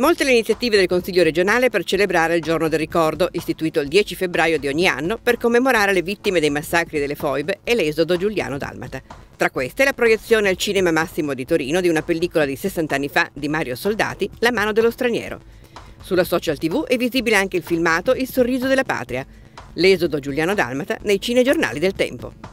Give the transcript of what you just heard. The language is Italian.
Molte le iniziative del Consiglio regionale per celebrare il giorno del ricordo, istituito il 10 febbraio di ogni anno per commemorare le vittime dei massacri delle foibe e l'esodo giuliano-dalmata. Tra queste la proiezione al Cinema Massimo di Torino di una pellicola di 60 anni fa di Mario Soldati, La mano dello straniero. Sulla social tv è visibile anche il filmato Il sorriso della patria, l'esodo giuliano-dalmata nei cinegiornali del tempo.